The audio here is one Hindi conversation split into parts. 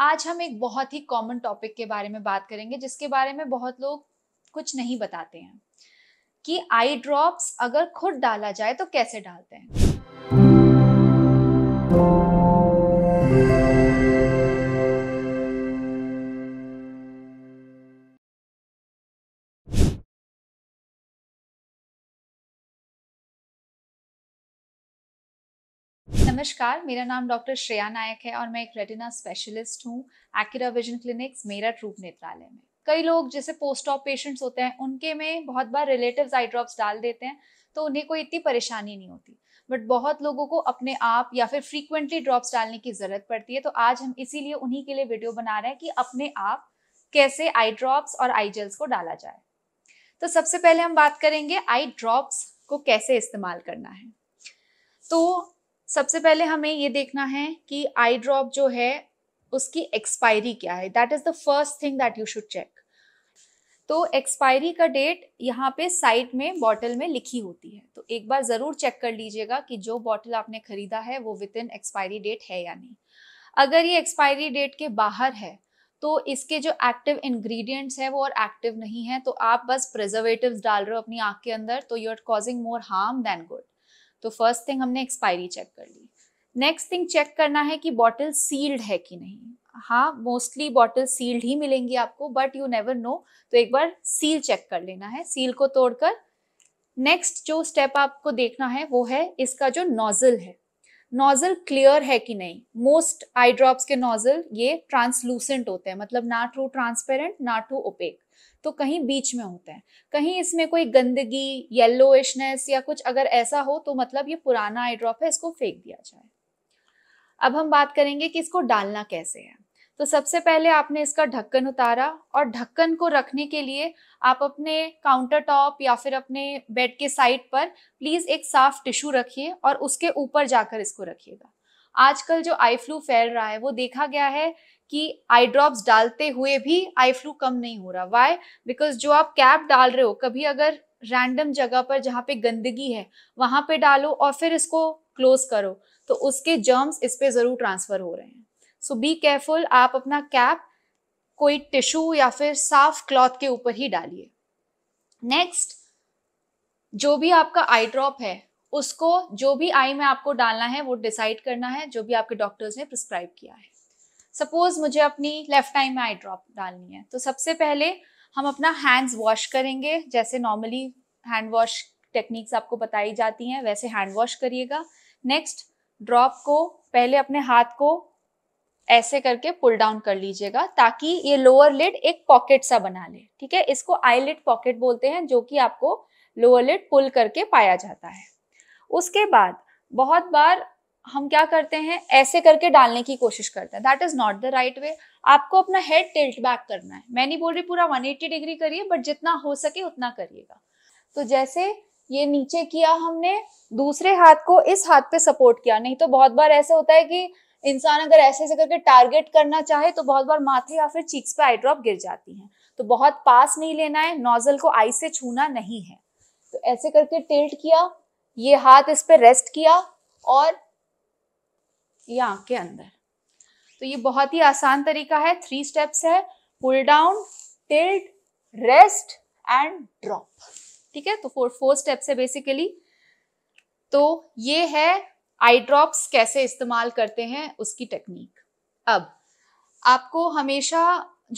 आज हम एक बहुत ही कॉमन टॉपिक के बारे में बात करेंगे जिसके बारे में बहुत लोग कुछ नहीं बताते हैं कि आई ड्रॉप्स अगर खुद डाला जाए तो कैसे डालते हैं नमस्कार मेरा नाम डॉक्टर श्रेया नायक है और मैं एक रेटिना स्पेशलिस्ट हूँ Acura Vision Clinics Meerut Roop Netralaya में कई लोग जैसे पोस्ट ऑप पेशेंट्स होते हैं उनके में बहुत बार रिलेटिव आई ड्रॉप्स डाल देते हैं तो उन्हें कोई इतनी परेशानी नहीं होती बट बहुत लोगों को अपने आप या फिर फ्रीक्वेंटली ड्रॉप्स डालने की ज़रूरत पड़ती है तो आज हम इसीलिए उन्हीं के लिए वीडियो बना रहे हैं कि अपने आप कैसे आई ड्रॉप्स और आई जेल्स को डाला जाए तो सबसे पहले हम बात करेंगे आई ड्रॉप्स को कैसे इस्तेमाल करना है तो सबसे पहले हमें ये देखना है कि आई ड्रॉप जो है उसकी एक्सपायरी क्या है that is the first thing that you should check तो एक्सपायरी का डेट यहाँ पे साइड में बॉटल में लिखी होती है तो एक बार ज़रूर चेक कर लीजिएगा कि जो बॉटल आपने ख़रीदा है वो विद इन एक्सपायरी डेट है या नहीं अगर ये एक्सपायरी डेट के बाहर है तो इसके जो एक्टिव इंग्रेडिएंट्स है वो और एक्टिव नहीं है तो आप बस प्रिजर्वेटिव डाल रहे हो अपनी आँख के अंदर तो you are causing more harm than good तो फर्स्ट थिंग हमने एक्सपायरी चेक कर ली नेक्स्ट थिंग चेक करना है कि बॉटल सील्ड है कि नहीं हाँ मोस्टली बॉटल सील्ड ही मिलेंगी आपको बट यू नेवर नो तो एक बार सील चेक कर लेना है सील को तोड़कर नेक्स्ट जो स्टेप आपको देखना है वो है इसका जो नोजल है नोजल क्लियर है कि नहीं मोस्ट आई ड्रॉप्स के नोजल ये ट्रांसलूसेंट होते हैं मतलब ना टू ट्रांसपेरेंट ना टू ओपेक तो कहीं बीच में होते हैं कहीं इसमें कोई गंदगी येलोइशनेस या कुछ अगर ऐसा हो तो मतलब ये पुराना आई ड्रॉप है इसको फेंक दिया जाए अब हम बात करेंगे कि इसको डालना कैसे है तो सबसे पहले आपने इसका ढक्कन उतारा और ढक्कन को रखने के लिए आप अपने काउंटर टॉप या फिर अपने बेड के साइड पर प्लीज़ एक साफ टिश्यू रखिए और उसके ऊपर जाकर इसको रखिएगा आजकल जो आई फ्लू फैल रहा है वो देखा गया है कि आई ड्रॉप्स डालते हुए भी आई फ्लू कम नहीं हो रहा वाई बिकॉज जो आप कैप डाल रहे हो कभी अगर रैंडम जगह पर जहाँ पे गंदगी है वहां पे डालो और फिर इसको क्लोज करो तो उसके जर्म्स इस पर ज़रूर ट्रांसफ़र हो रहे हैं सो बी केयरफुल आप अपना कैप कोई टिश्यू या फिर साफ क्लॉथ के ऊपर ही डालिए नेक्स्ट जो भी आपका आई ड्रॉप है उसको जो भी आई में आपको डालना है वो डिसाइड करना है जो भी आपके डॉक्टर्स ने प्रिस्क्राइब किया है सपोज मुझे अपनी लेफ्ट आई में आई ड्रॉप डालनी है तो सबसे पहले हम अपना हैंड्स वॉश करेंगे जैसे नॉर्मली हैंड वॉश टेक्निक्स आपको बताई जाती हैं वैसे हैंड वॉश करिएगा नेक्स्ट ड्रॉप को पहले अपने हाथ को ऐसे करके पुल डाउन कर लीजिएगा ताकि ये लोअर लिड एक पॉकेट सा बना ले ठीक है इसको आई लिड पॉकेट बोलते हैं जो कि आपको लोअर लिड पुल करके पाया जाता है उसके बाद बहुत बार हम क्या करते हैं ऐसे करके डालने की कोशिश करते हैं that is not the right way आपको अपना हेड टिल्ट बैक करना है मैं नहीं बोल रही पूरा 180 डिग्री करिए बट जितना हो सके उतना करिएगा तो जैसे ये नीचे किया हमने दूसरे हाथ को इस हाथ पे सपोर्ट किया नहीं तो बहुत बार ऐसे होता है कि इंसान अगर ऐसे ऐसे करके टारगेट करना चाहे तो बहुत बार माथे या फिर चीक्स पे आई ड्रॉप गिर जाती हैं तो बहुत पास नहीं लेना है नोजल को आई से छूना नहीं है तो ऐसे करके टिल्ट किया ये हाथ इस पे रेस्ट किया और ये आंख के अंदर तो ये बहुत ही आसान तरीका है थ्री स्टेप्स है pull down tilt rest and drop ठीक है तो फोर फोर स्टेप्स है बेसिकली तो ये है आई ड्रॉप्स कैसे इस्तेमाल करते हैं उसकी टेक्निक अब आपको हमेशा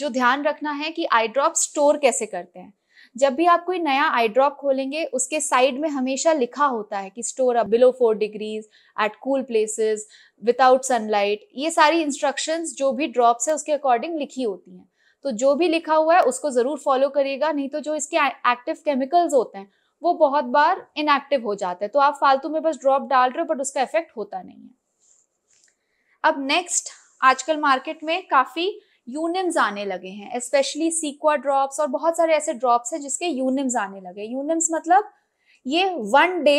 जो ध्यान रखना है कि आई ड्रॉप स्टोर कैसे करते हैं जब भी आप कोई नया आई ड्रॉप खोलेंगे उसके साइड में हमेशा लिखा होता है कि store up below four degrees at cool places without sunlight ये सारी इंस्ट्रक्शंस जो भी ड्रॉप्स है उसके अकॉर्डिंग लिखी होती हैं तो जो भी लिखा हुआ है उसको ज़रूर फॉलो करिएगा नहीं तो जो इसके एक्टिव केमिकल्स होते हैं वो बहुत बार इनएक्टिव हो जाते हैं तो आप फालतू में बस ड्रॉप डाल रहे हो बट उसका इफेक्ट होता नहीं है अब नेक्स्ट आजकल मार्केट में काफ़ी यूनिम्स आने लगे हैं स्पेशली सीक्वा ड्रॉप्स और बहुत सारे ऐसे ड्रॉप्स हैं जिसके यूनिम्स आने लगे यूनिम्स मतलब ये वन डे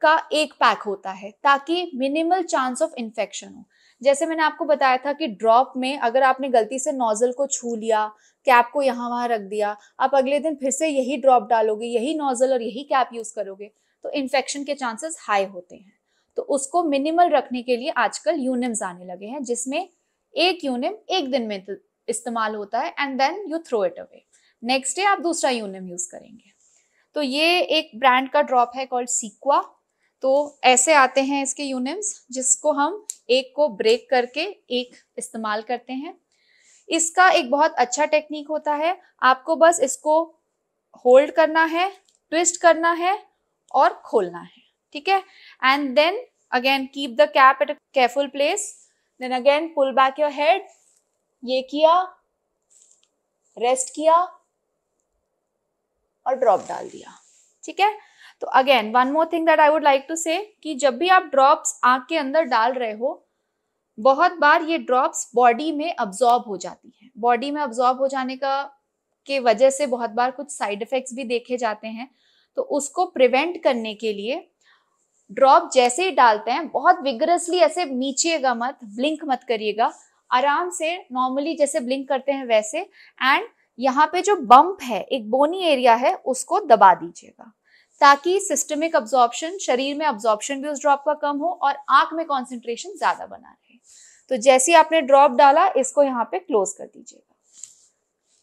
का एक पैक होता है ताकि मिनिमल चांस ऑफ इन्फेक्शन हो जैसे मैंने आपको बताया था कि ड्रॉप में अगर आपने गलती से नोजल को छू लिया कैप को यहाँ वहाँ रख दिया आप अगले दिन फिर से यही ड्रॉप डालोगे यही नोजल और यही कैप यूज़ करोगे तो इन्फेक्शन के चांसेस हाई होते हैं तो उसको मिनिमल रखने के लिए आजकल यूनिम्स आने लगे हैं जिसमें एक यूनिम एक दिन में तो इस्तेमाल होता है and then you throw it away next day आप दूसरा यूनिम यूज़ करेंगे तो ये एक ब्रांड का ड्रॉप है कॉल्ड सीक्वा तो ऐसे आते हैं इसके यूनिम्स जिसको हम एक को ब्रेक करके एक इस्तेमाल करते हैं इसका एक बहुत अच्छा टेक्निक होता है आपको बस इसको होल्ड करना है ट्विस्ट करना है और खोलना है ठीक है and then again keep the cap at a careful place then again pull back your head ये किया रेस्ट किया और ड्रॉप डाल दिया ठीक है तो again one more thing that I would like to say कि जब भी आप ड्रॉप्स आंख के अंदर डाल रहे हो बहुत बार ये ड्रॉप्स बॉडी में अब्जॉर्ब हो जाती है बॉडी में अब्जॉर्ब हो जाने का के वजह से बहुत बार कुछ साइड इफेक्ट्स भी देखे जाते हैं तो उसको प्रिवेंट करने के लिए ड्रॉप जैसे ही डालते हैं बहुत विगरसली ऐसे नीचिएगा मत ब्लिंक मत करिएगा आराम से नॉर्मली जैसे ब्लिंक करते हैं वैसे एंड यहाँ पे जो बम्प है एक बोनी एरिया है उसको दबा दीजिएगा ताकि सिस्टमिक अब्जॉर्प्शन शरीर में अब्जॉर्प्शन भी उस ड्रॉप का कम हो और आंख में कॉन्सेंट्रेशन ज्यादा बना रहे तो जैसे ही आपने ड्रॉप डाला इसको यहाँ पे क्लोज कर दीजिएगा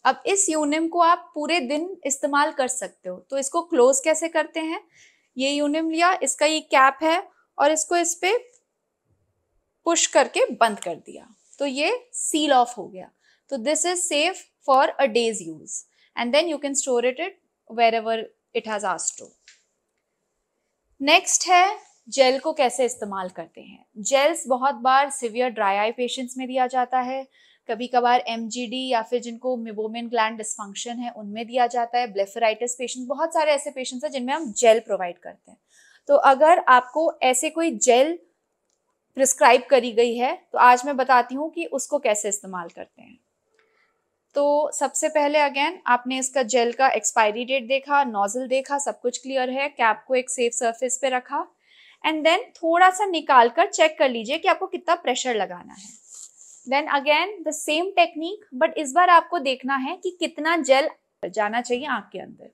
अब इस यूनिम को आप पूरे दिन इस्तेमाल कर सकते हो तो इसको क्लोज कैसे करते हैं ये यूनिम लिया इसका ये कैप है और इसको इस पर पुश करके बंद कर दिया तो ये सील ऑफ हो गया तो this is safe for a days use and then you can store it it wherever it has आस्टो नेक्स्ट है जेल को कैसे इस्तेमाल करते हैं जेल्स बहुत बार सिवियर ड्राई आई पेशेंट्स में दिया जाता है कभी कभार एम या फिर जिनको मिबोमिन ग्लैंड डिस्फंक्शन है उनमें दिया जाता है ब्लेफेराइटिस पेशेंट बहुत सारे ऐसे पेशेंट्स हैं जिनमें हम जेल प्रोवाइड करते हैं तो अगर आपको ऐसे कोई जेल प्रिस्क्राइब करी गई है तो आज मैं बताती हूँ कि उसको कैसे इस्तेमाल करते हैं तो सबसे पहले अगेन आपने इसका जेल का एक्सपायरी डेट देखा नोजल देखा सब कुछ क्लियर है कैप को एक सेफ सरफेस पे रखा एंड देन थोड़ा सा निकाल कर चेक कर लीजिए कि आपको कितना प्रेशर लगाना है then again the same technique but इस बार आपको देखना है कि कितना जल जाना चाहिए आंख के अंदर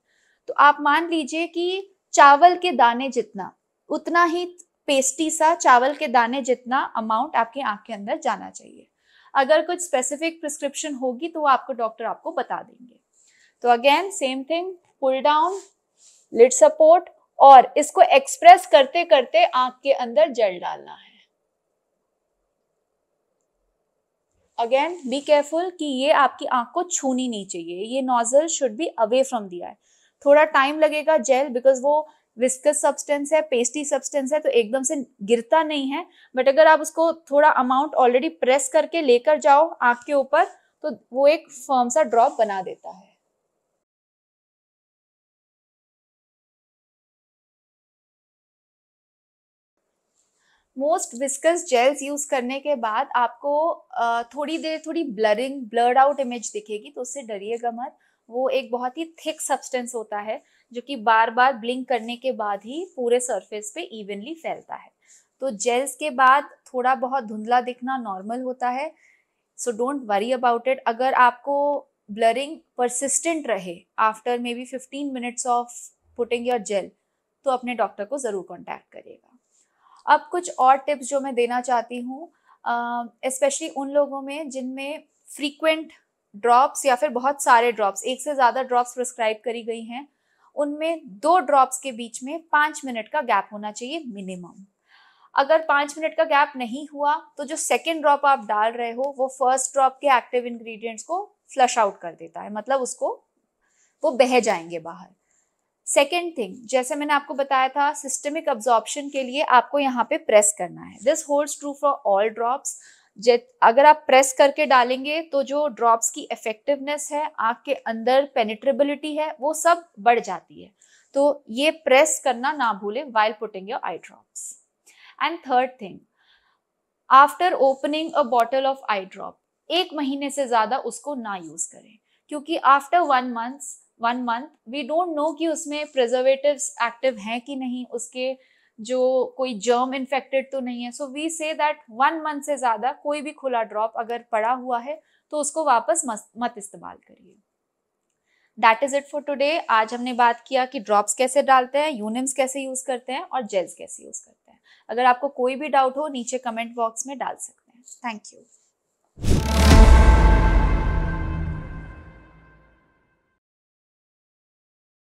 तो आप मान लीजिए कि चावल के दाने जितना उतना ही पेस्टी सा चावल के दाने जितना अमाउंट आपके आंख के अंदर जाना चाहिए अगर कुछ स्पेसिफिक प्रिस्क्रिप्शन होगी तो वो आपको डॉक्टर आपको बता देंगे तो again same thing pull down lid support और इसको एक्सप्रेस करते करते आंख के अंदर जल डालना है अगेन बी केयरफुल कि ये आपकी आंख को छूनी नहीं चाहिए ये nozzle should be away from the eye थोड़ा टाइम लगेगा जेल बिकॉज वो विस्कस सब्सटेंस है पेस्टी सब्सटेंस है तो एकदम से गिरता नहीं है बट अगर आप उसको थोड़ा अमाउंट ऑलरेडी प्रेस करके लेकर जाओ आँख के ऊपर तो वो एक फर्म सा ड्रॉप बना देता है मोस्ट विस्कस जेल्स यूज करने के बाद आपको थोड़ी देर थोड़ी ब्लरिंग ब्लर्ड आउट इमेज दिखेगी तो उससे डरिएगा मत वो एक बहुत ही थिक सब्सटेंस होता है जो कि बार बार ब्लिंक करने के बाद ही पूरे सरफेस पे इवनली फैलता है तो जेल्स के बाद थोड़ा बहुत धुंधला दिखना नॉर्मल होता है so don't worry about it अगर आपको ब्लरिंग परसिस्टेंट रहे after maybe fifteen minutes of putting your gel तो अपने डॉक्टर को ज़रूर कॉन्टैक्ट करिएगा अब कुछ और टिप्स जो मैं देना चाहती हूँ स्पेशली उन लोगों में जिनमें फ्रीक्वेंट ड्रॉप्स या फिर बहुत सारे ड्रॉप्स एक से ज़्यादा ड्रॉप्स प्रिस्क्राइब करी गई हैं उनमें दो ड्रॉप्स के बीच में पाँच मिनट का गैप होना चाहिए मिनिमम अगर पाँच मिनट का गैप नहीं हुआ तो जो सेकेंड ड्रॉप आप डाल रहे हो वो फर्स्ट ड्रॉप के एक्टिव इंग्रेडिएंट्स को फ्लश आउट कर देता है मतलब उसको वो बह जाएंगे बाहर सेकेंड थिंग जैसे मैंने आपको बताया था सिस्टमिक अब्जॉर्प्शन के लिए आपको यहाँ पे प्रेस करना है this holds true for all drops अगर आप प्रेस करके डालेंगे तो जो ड्रॉप्स की इफेक्टिवनेस है आँख के अंदर पेनिट्रेबिलिटी है वो सब बढ़ जाती है तो ये प्रेस करना ना भूलें while putting your eye drops and third thing after opening a bottle of eye drop एक महीने से ज़्यादा उसको ना यूज़ करें क्योंकि after one months one month we don't know कि उसमें प्रिजर्वेटिव्स एक्टिव हैं कि नहीं उसके जो कोई जर्म इन्फेक्टेड तो नहीं है so we say that one month से ज़्यादा कोई भी खुला ड्रॉप अगर पड़ा हुआ है तो उसको वापस मत इस्तेमाल करिए that is it for today आज हमने बात किया कि ड्रॉप्स कैसे डालते हैं यूनिम्स कैसे यूज़ करते हैं और जेल्स कैसे यूज़ करते हैं अगर आपको कोई भी डाउट हो नीचे कमेंट बॉक्स में डाल सकते हैं थैंक यू